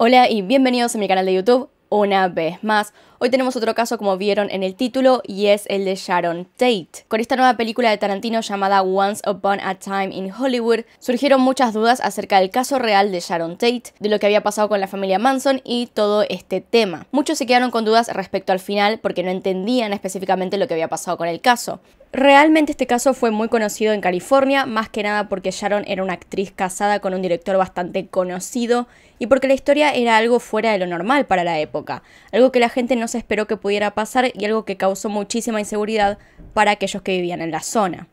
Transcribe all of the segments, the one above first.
Hola y bienvenidos a mi canal de YouTube una vez más. Hoy tenemos otro caso como vieron en el título y es el de Sharon Tate. Con esta nueva película de Tarantino llamada Once Upon a Time in Hollywood surgieron muchas dudas acerca del caso real de Sharon Tate, de lo que había pasado con la familia Manson y todo este tema. Muchos se quedaron con dudas respecto al final porque no entendían específicamente lo que había pasado con el caso. Realmente este caso fue muy conocido en California, más que nada porque Sharon era una actriz casada con un director bastante conocido y porque la historia era algo fuera de lo normal para la época, algo que la gente no se esperó que pudiera pasar y algo que causó muchísima inseguridad para aquellos que vivían en la zona.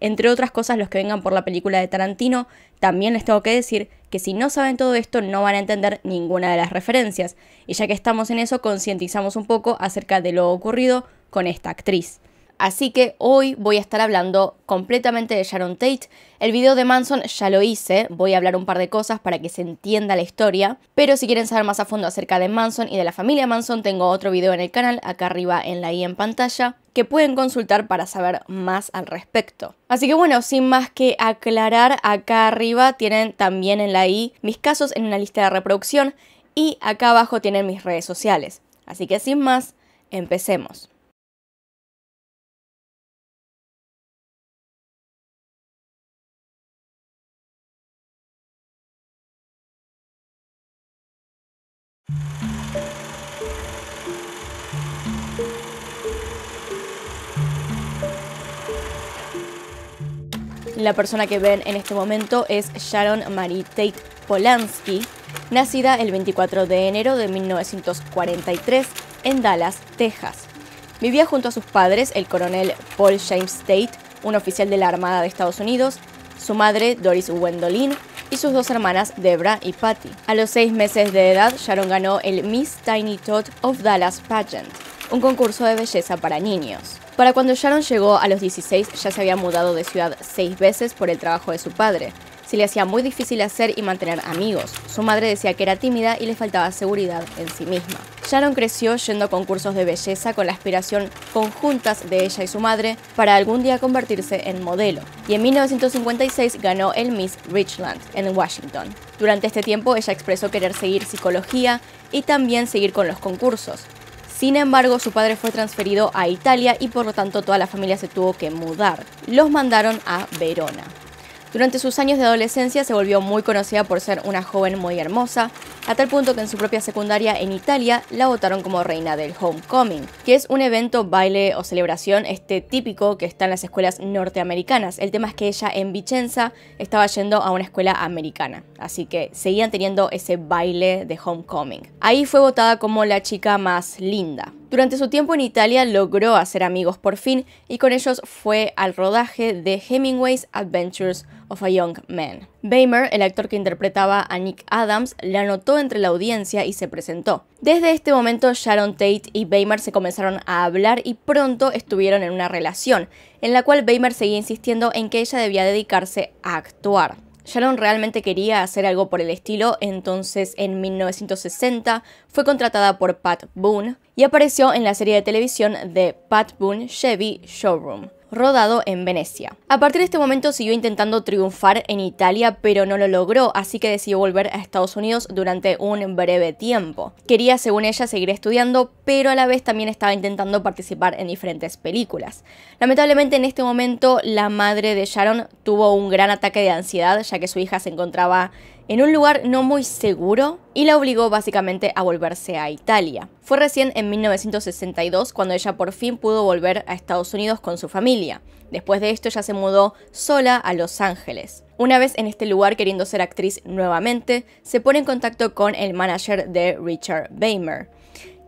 Entre otras cosas, los que vengan por la película de Tarantino, también les tengo que decir que si no saben todo esto no van a entender ninguna de las referencias, y ya que estamos en eso concientizamos un poco acerca de lo ocurrido con esta actriz. Así que hoy voy a estar hablando completamente de Sharon Tate. El video de Manson ya lo hice, voy a hablar un par de cosas para que se entienda la historia. Pero si quieren saber más a fondo acerca de Manson y de la familia Manson, tengo otro video en el canal, acá arriba en la i en pantalla, que pueden consultar para saber más al respecto. Así que bueno, sin más que aclarar, acá arriba tienen también en la i mis casos en una lista de reproducción y acá abajo tienen mis redes sociales. Así que sin más, empecemos. La persona que ven en este momento es Sharon Marie Tate Polanski, nacida el 24 de enero de 1943 en Dallas, Texas. Vivía junto a sus padres el coronel Paul James Tate, un oficial de la Armada de Estados Unidos, su madre Doris Wendolin y sus dos hermanas Debra y Patty. A los seis meses de edad, Sharon ganó el Miss Tiny Tot of Dallas Pageant, un concurso de belleza para niños. Para cuando Sharon llegó a los 16 ya se había mudado de ciudad seis veces por el trabajo de su padre. Se le hacía muy difícil hacer y mantener amigos. Su madre decía que era tímida y le faltaba seguridad en sí misma. Sharon creció yendo a concursos de belleza con la aspiración conjuntas de ella y su madre para algún día convertirse en modelo, y en 1956 ganó el Miss Richland en Washington. Durante este tiempo ella expresó querer seguir psicología y también seguir con los concursos. Sin embargo, su padre fue transferido a Italia y por lo tanto toda la familia se tuvo que mudar. Los mandaron a Verona. Durante sus años de adolescencia se volvió muy conocida por ser una joven muy hermosa, a tal punto que en su propia secundaria en Italia la votaron como reina del homecoming, que es un evento, baile o celebración este típico que está en las escuelas norteamericanas. El tema es que ella en Vicenza estaba yendo a una escuela americana, así que seguían teniendo ese baile de homecoming. Ahí fue votada como la chica más linda. Durante su tiempo en Italia logró hacer amigos por fin y con ellos fue al rodaje de Hemingway's Adventures of a Young Man. Bamer, el actor que interpretaba a Nick Adams, la anotó entre la audiencia y se presentó. Desde este momento Sharon Tate y Bamer se comenzaron a hablar y pronto estuvieron en una relación, en la cual Bamer seguía insistiendo en que ella debía dedicarse a actuar. Sharon realmente quería hacer algo por el estilo, entonces en 1960 fue contratada por Pat Boone y apareció en la serie de televisión de Pat Boone Chevy Showroom rodado en Venecia. A partir de este momento siguió intentando triunfar en Italia, pero no lo logró, así que decidió volver a Estados Unidos durante un breve tiempo. Quería, según ella, seguir estudiando, pero a la vez también estaba intentando participar en diferentes películas. Lamentablemente en este momento la madre de Sharon tuvo un gran ataque de ansiedad, ya que su hija se encontraba en un lugar no muy seguro y la obligó básicamente a volverse a Italia. Fue recién en 1962 cuando ella por fin pudo volver a Estados Unidos con su familia. Después de esto ella se mudó sola a Los Ángeles. Una vez en este lugar queriendo ser actriz nuevamente, se pone en contacto con el manager de Richard Baimer,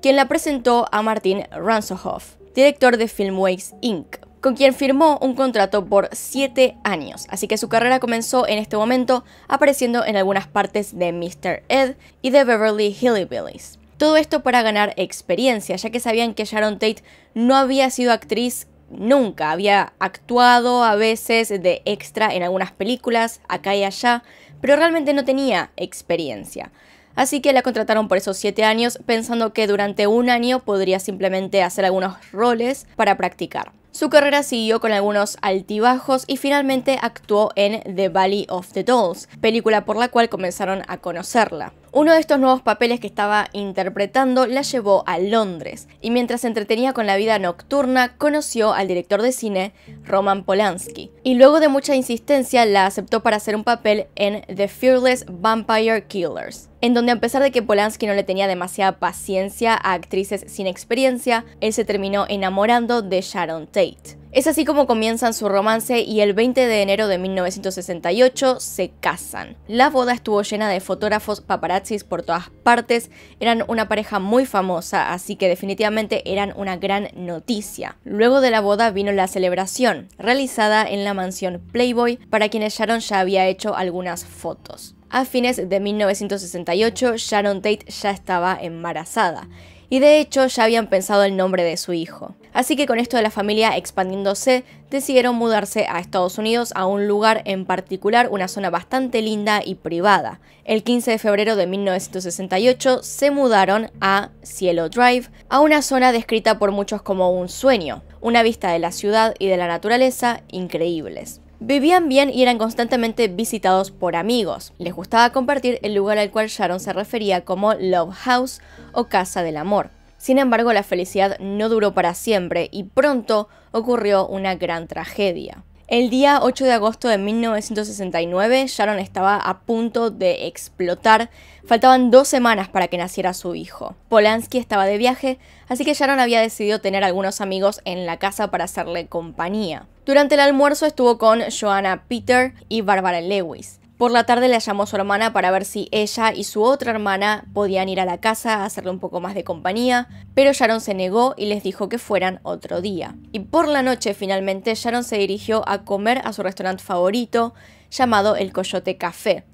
quien la presentó a Martin Ransohoff, director de Filmways Inc con quien firmó un contrato por 7 años, así que su carrera comenzó en este momento apareciendo en algunas partes de Mr. Ed y de Beverly Hillbillies. Todo esto para ganar experiencia, ya que sabían que Sharon Tate no había sido actriz nunca. Había actuado a veces de extra en algunas películas, acá y allá, pero realmente no tenía experiencia. Así que la contrataron por esos 7 años pensando que durante un año podría simplemente hacer algunos roles para practicar. Su carrera siguió con algunos altibajos y finalmente actuó en The Valley of the Dolls, película por la cual comenzaron a conocerla. Uno de estos nuevos papeles que estaba interpretando la llevó a Londres y mientras se entretenía con la vida nocturna conoció al director de cine Roman Polanski y luego de mucha insistencia la aceptó para hacer un papel en The Fearless Vampire Killers, en donde a pesar de que Polanski no le tenía demasiada paciencia a actrices sin experiencia, él se terminó enamorando de Sharon Tate es así como comienzan su romance y el 20 de enero de 1968 se casan. La boda estuvo llena de fotógrafos paparazzis por todas partes, eran una pareja muy famosa, así que definitivamente eran una gran noticia. Luego de la boda vino la celebración, realizada en la mansión Playboy, para quienes Sharon ya había hecho algunas fotos. A fines de 1968, Sharon Tate ya estaba embarazada, y de hecho ya habían pensado el nombre de su hijo. Así que con esto de la familia expandiéndose, decidieron mudarse a Estados Unidos a un lugar en particular, una zona bastante linda y privada. El 15 de febrero de 1968 se mudaron a Cielo Drive, a una zona descrita por muchos como un sueño, una vista de la ciudad y de la naturaleza increíbles. Vivían bien y eran constantemente visitados por amigos. Les gustaba compartir el lugar al cual Sharon se refería como Love House o Casa del Amor. Sin embargo, la felicidad no duró para siempre y pronto ocurrió una gran tragedia. El día 8 de agosto de 1969, Sharon estaba a punto de explotar. Faltaban dos semanas para que naciera su hijo. Polanski estaba de viaje, así que Sharon había decidido tener algunos amigos en la casa para hacerle compañía. Durante el almuerzo estuvo con Joanna Peter y Barbara Lewis. Por la tarde la llamó su hermana para ver si ella y su otra hermana podían ir a la casa a hacerle un poco más de compañía, pero Sharon se negó y les dijo que fueran otro día. Y por la noche finalmente Sharon se dirigió a comer a su restaurante favorito llamado El Coyote Café,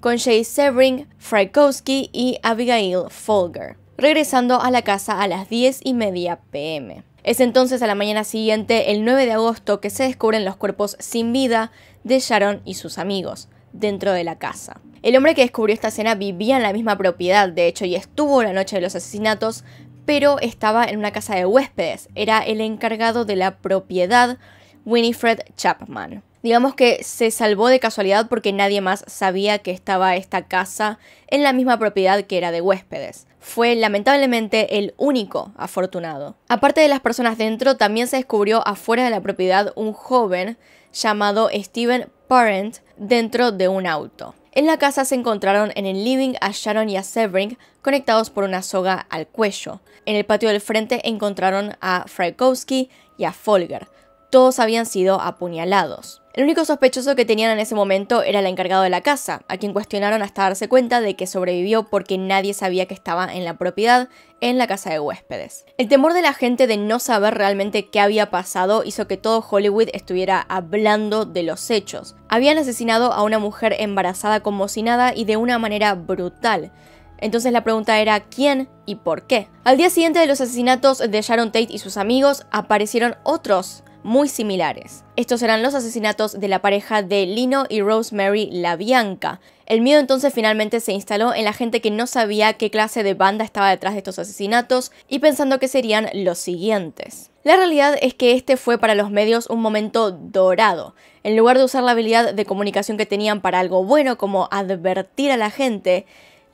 con Jay Severing, Frykowski y Abigail Folger, regresando a la casa a las 10 y media pm. Es entonces a la mañana siguiente, el 9 de agosto, que se descubren los cuerpos sin vida de Sharon y sus amigos dentro de la casa. El hombre que descubrió esta escena vivía en la misma propiedad, de hecho, y estuvo la noche de los asesinatos, pero estaba en una casa de huéspedes. Era el encargado de la propiedad, Winifred Chapman. Digamos que se salvó de casualidad porque nadie más sabía que estaba esta casa en la misma propiedad que era de huéspedes. Fue lamentablemente el único afortunado. Aparte de las personas dentro, también se descubrió afuera de la propiedad un joven llamado Steven Parent dentro de un auto. En la casa se encontraron en el living a Sharon y a Severing conectados por una soga al cuello. En el patio del frente encontraron a Frykowski y a Folger todos habían sido apuñalados. El único sospechoso que tenían en ese momento era el encargado de la casa, a quien cuestionaron hasta darse cuenta de que sobrevivió porque nadie sabía que estaba en la propiedad, en la casa de huéspedes. El temor de la gente de no saber realmente qué había pasado hizo que todo Hollywood estuviera hablando de los hechos. Habían asesinado a una mujer embarazada como si y de una manera brutal. Entonces la pregunta era quién y por qué. Al día siguiente de los asesinatos de Sharon Tate y sus amigos aparecieron otros muy similares. Estos eran los asesinatos de la pareja de Lino y Rosemary La Bianca. El miedo entonces finalmente se instaló en la gente que no sabía qué clase de banda estaba detrás de estos asesinatos y pensando que serían los siguientes. La realidad es que este fue para los medios un momento dorado. En lugar de usar la habilidad de comunicación que tenían para algo bueno como advertir a la gente,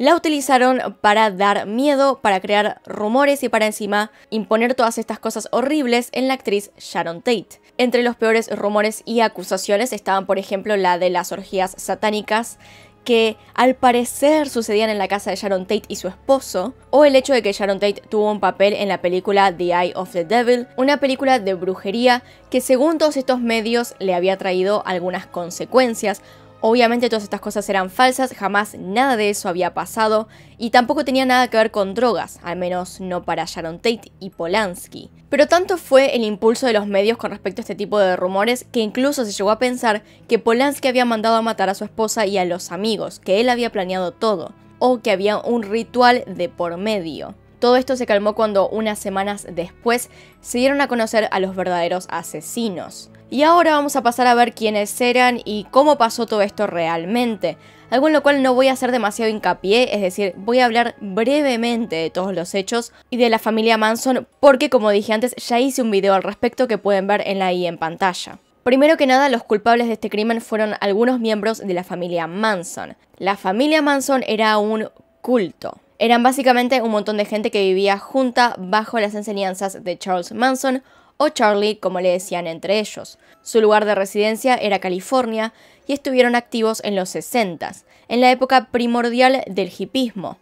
la utilizaron para dar miedo, para crear rumores y para encima imponer todas estas cosas horribles en la actriz Sharon Tate. Entre los peores rumores y acusaciones estaban, por ejemplo, la de las orgías satánicas que al parecer sucedían en la casa de Sharon Tate y su esposo, o el hecho de que Sharon Tate tuvo un papel en la película The Eye of the Devil, una película de brujería que según todos estos medios le había traído algunas consecuencias, Obviamente todas estas cosas eran falsas, jamás nada de eso había pasado y tampoco tenía nada que ver con drogas, al menos no para Sharon Tate y Polanski. Pero tanto fue el impulso de los medios con respecto a este tipo de rumores que incluso se llegó a pensar que Polanski había mandado a matar a su esposa y a los amigos, que él había planeado todo, o que había un ritual de por medio. Todo esto se calmó cuando unas semanas después se dieron a conocer a los verdaderos asesinos. Y ahora vamos a pasar a ver quiénes eran y cómo pasó todo esto realmente. Algo en lo cual no voy a hacer demasiado hincapié, es decir, voy a hablar brevemente de todos los hechos y de la familia Manson porque como dije antes ya hice un video al respecto que pueden ver en la I en pantalla. Primero que nada, los culpables de este crimen fueron algunos miembros de la familia Manson. La familia Manson era un culto. Eran básicamente un montón de gente que vivía junta bajo las enseñanzas de Charles Manson o Charlie, como le decían entre ellos. Su lugar de residencia era California y estuvieron activos en los 60, en la época primordial del hipismo.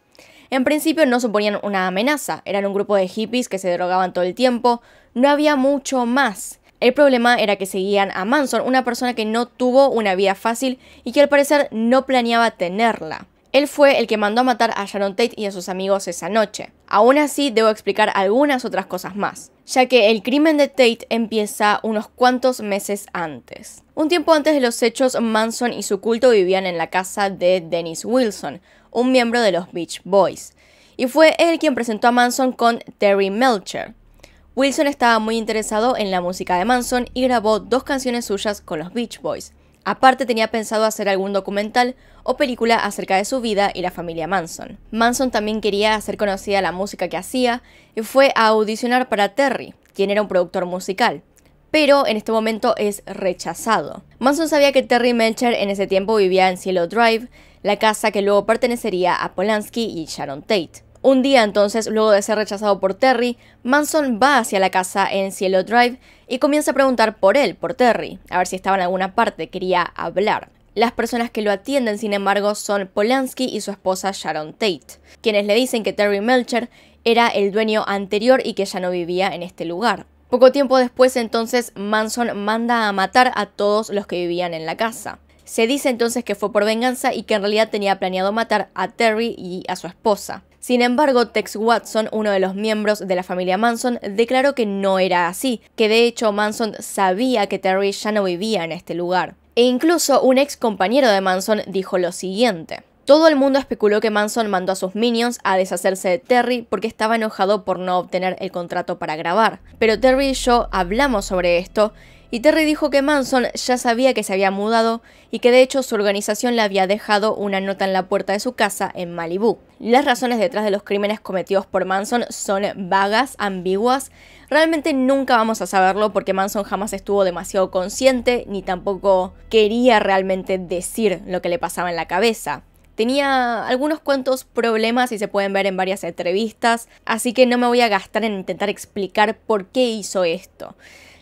En principio no suponían una amenaza, eran un grupo de hippies que se drogaban todo el tiempo, no había mucho más. El problema era que seguían a Manson, una persona que no tuvo una vida fácil y que al parecer no planeaba tenerla. Él fue el que mandó a matar a Sharon Tate y a sus amigos esa noche. Aún así, debo explicar algunas otras cosas más, ya que el crimen de Tate empieza unos cuantos meses antes. Un tiempo antes de los hechos, Manson y su culto vivían en la casa de Dennis Wilson, un miembro de los Beach Boys, y fue él quien presentó a Manson con Terry Melcher. Wilson estaba muy interesado en la música de Manson y grabó dos canciones suyas con los Beach Boys, Aparte tenía pensado hacer algún documental o película acerca de su vida y la familia Manson. Manson también quería hacer conocida la música que hacía y fue a audicionar para Terry, quien era un productor musical, pero en este momento es rechazado. Manson sabía que Terry Melcher en ese tiempo vivía en Cielo Drive, la casa que luego pertenecería a Polanski y Sharon Tate. Un día entonces, luego de ser rechazado por Terry, Manson va hacia la casa en Cielo Drive y comienza a preguntar por él, por Terry, a ver si estaba en alguna parte, quería hablar. Las personas que lo atienden, sin embargo, son Polanski y su esposa Sharon Tate, quienes le dicen que Terry Melcher era el dueño anterior y que ya no vivía en este lugar. Poco tiempo después entonces Manson manda a matar a todos los que vivían en la casa. Se dice entonces que fue por venganza y que en realidad tenía planeado matar a Terry y a su esposa. Sin embargo, Tex Watson, uno de los miembros de la familia Manson, declaró que no era así, que de hecho Manson sabía que Terry ya no vivía en este lugar. E incluso un ex compañero de Manson dijo lo siguiente. Todo el mundo especuló que Manson mandó a sus minions a deshacerse de Terry porque estaba enojado por no obtener el contrato para grabar. Pero Terry y yo hablamos sobre esto y Terry dijo que Manson ya sabía que se había mudado y que de hecho su organización le había dejado una nota en la puerta de su casa en Malibú. Las razones detrás de los crímenes cometidos por Manson son vagas, ambiguas, realmente nunca vamos a saberlo porque Manson jamás estuvo demasiado consciente ni tampoco quería realmente decir lo que le pasaba en la cabeza. Tenía algunos cuantos problemas y se pueden ver en varias entrevistas, así que no me voy a gastar en intentar explicar por qué hizo esto.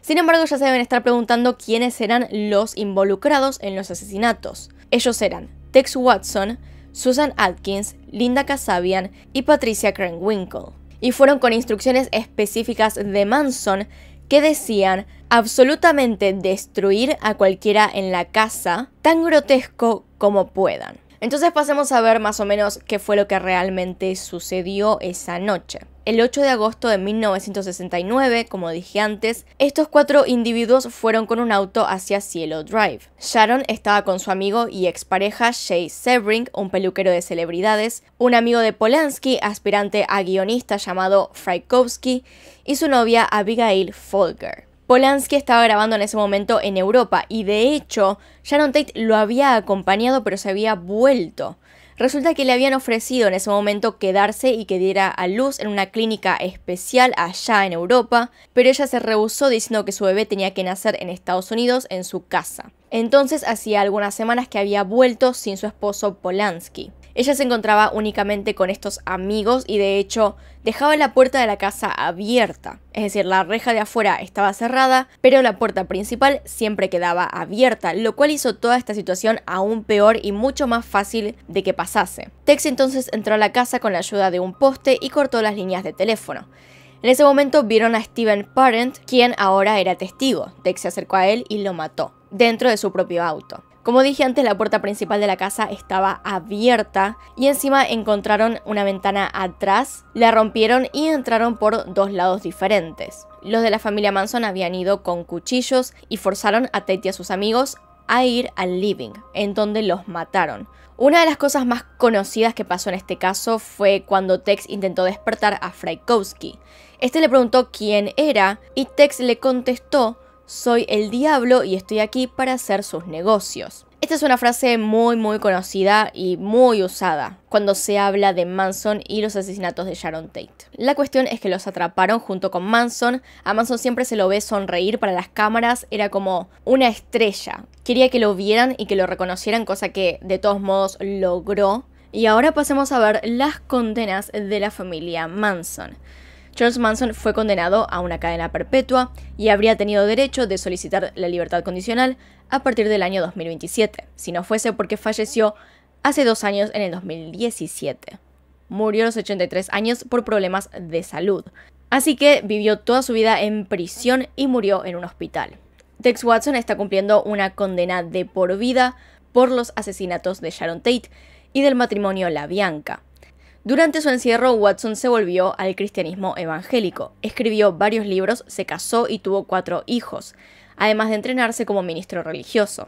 Sin embargo, ya se deben estar preguntando quiénes eran los involucrados en los asesinatos. Ellos eran Tex Watson, Susan Atkins, Linda Kasabian y Patricia Krenwinkle. Y fueron con instrucciones específicas de Manson que decían absolutamente destruir a cualquiera en la casa, tan grotesco como puedan. Entonces pasemos a ver más o menos qué fue lo que realmente sucedió esa noche. El 8 de agosto de 1969, como dije antes, estos cuatro individuos fueron con un auto hacia Cielo Drive. Sharon estaba con su amigo y expareja Jay Sebring, un peluquero de celebridades, un amigo de Polanski, aspirante a guionista llamado Frykowski, y su novia Abigail Folger. Polanski estaba grabando en ese momento en Europa y de hecho Sharon Tate lo había acompañado pero se había vuelto. Resulta que le habían ofrecido en ese momento quedarse y que diera a luz en una clínica especial allá en Europa, pero ella se rehusó diciendo que su bebé tenía que nacer en Estados Unidos en su casa. Entonces hacía algunas semanas que había vuelto sin su esposo Polanski. Ella se encontraba únicamente con estos amigos y de hecho dejaba la puerta de la casa abierta, es decir, la reja de afuera estaba cerrada, pero la puerta principal siempre quedaba abierta, lo cual hizo toda esta situación aún peor y mucho más fácil de que pasase. Tex entonces entró a la casa con la ayuda de un poste y cortó las líneas de teléfono. En ese momento vieron a Steven Parent, quien ahora era testigo. Tex se acercó a él y lo mató, dentro de su propio auto. Como dije antes, la puerta principal de la casa estaba abierta y encima encontraron una ventana atrás, la rompieron y entraron por dos lados diferentes. Los de la familia Manson habían ido con cuchillos y forzaron a Tate y a sus amigos a ir al living, en donde los mataron. Una de las cosas más conocidas que pasó en este caso fue cuando Tex intentó despertar a Frykowski. Este le preguntó quién era y Tex le contestó soy el diablo y estoy aquí para hacer sus negocios. Esta es una frase muy muy conocida y muy usada cuando se habla de Manson y los asesinatos de Sharon Tate. La cuestión es que los atraparon junto con Manson. A Manson siempre se lo ve sonreír para las cámaras, era como una estrella. Quería que lo vieran y que lo reconocieran, cosa que de todos modos logró. Y ahora pasemos a ver las condenas de la familia Manson. Charles Manson fue condenado a una cadena perpetua y habría tenido derecho de solicitar la libertad condicional a partir del año 2027, si no fuese porque falleció hace dos años en el 2017. Murió a los 83 años por problemas de salud, así que vivió toda su vida en prisión y murió en un hospital. Tex Watson está cumpliendo una condena de por vida por los asesinatos de Sharon Tate y del matrimonio La Bianca. Durante su encierro, Watson se volvió al cristianismo evangélico, escribió varios libros, se casó y tuvo cuatro hijos, además de entrenarse como ministro religioso.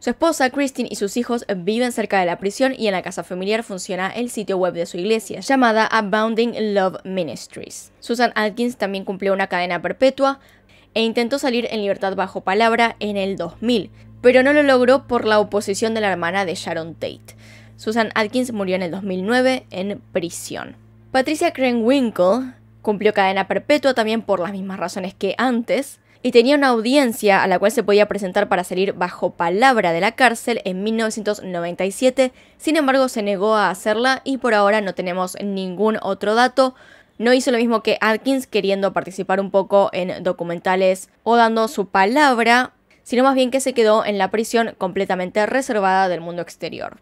Su esposa, Christine, y sus hijos viven cerca de la prisión y en la casa familiar funciona el sitio web de su iglesia, llamada Abounding Love Ministries. Susan Atkins también cumplió una cadena perpetua e intentó salir en libertad bajo palabra en el 2000, pero no lo logró por la oposición de la hermana de Sharon Tate. Susan Atkins murió en el 2009 en prisión. Patricia Krenwinkel cumplió cadena perpetua también por las mismas razones que antes y tenía una audiencia a la cual se podía presentar para salir bajo palabra de la cárcel en 1997, sin embargo se negó a hacerla y por ahora no tenemos ningún otro dato. No hizo lo mismo que Atkins queriendo participar un poco en documentales o dando su palabra, sino más bien que se quedó en la prisión completamente reservada del mundo exterior.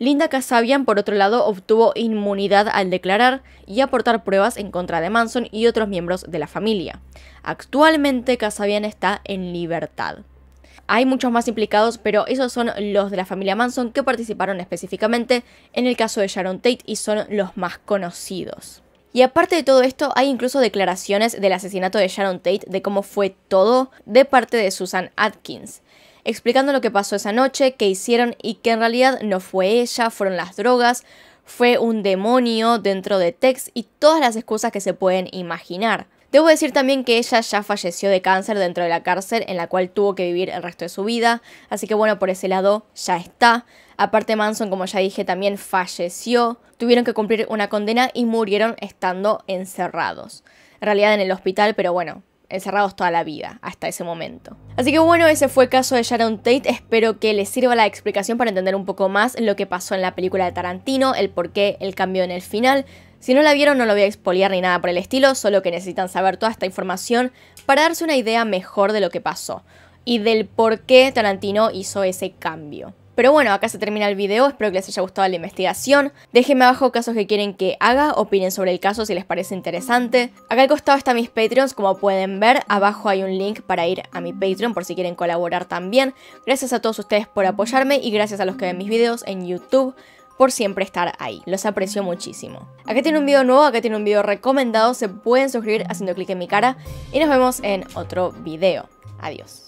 Linda Kasabian, por otro lado, obtuvo inmunidad al declarar y aportar pruebas en contra de Manson y otros miembros de la familia. Actualmente, Kasabian está en libertad. Hay muchos más implicados, pero esos son los de la familia Manson que participaron específicamente en el caso de Sharon Tate y son los más conocidos. Y aparte de todo esto, hay incluso declaraciones del asesinato de Sharon Tate de cómo fue todo de parte de Susan Atkins explicando lo que pasó esa noche, qué hicieron y que en realidad no fue ella, fueron las drogas, fue un demonio dentro de Tex y todas las excusas que se pueden imaginar. Debo decir también que ella ya falleció de cáncer dentro de la cárcel en la cual tuvo que vivir el resto de su vida, así que bueno, por ese lado ya está. Aparte Manson, como ya dije, también falleció, tuvieron que cumplir una condena y murieron estando encerrados. En realidad en el hospital, pero bueno, encerrados toda la vida hasta ese momento. Así que bueno, ese fue el caso de Sharon Tate. Espero que les sirva la explicación para entender un poco más lo que pasó en la película de Tarantino, el por qué, el cambio en el final. Si no la vieron no lo voy a expoliar ni nada por el estilo, solo que necesitan saber toda esta información para darse una idea mejor de lo que pasó y del por qué Tarantino hizo ese cambio. Pero bueno, acá se termina el video, espero que les haya gustado la investigación. Déjenme abajo casos que quieren que haga, opinen sobre el caso si les parece interesante. Acá al costado están mis Patreons, como pueden ver, abajo hay un link para ir a mi Patreon por si quieren colaborar también. Gracias a todos ustedes por apoyarme y gracias a los que ven mis videos en YouTube por siempre estar ahí. Los aprecio muchísimo. Acá tiene un video nuevo, acá tiene un video recomendado. Se pueden suscribir haciendo clic en mi cara. Y nos vemos en otro video. Adiós.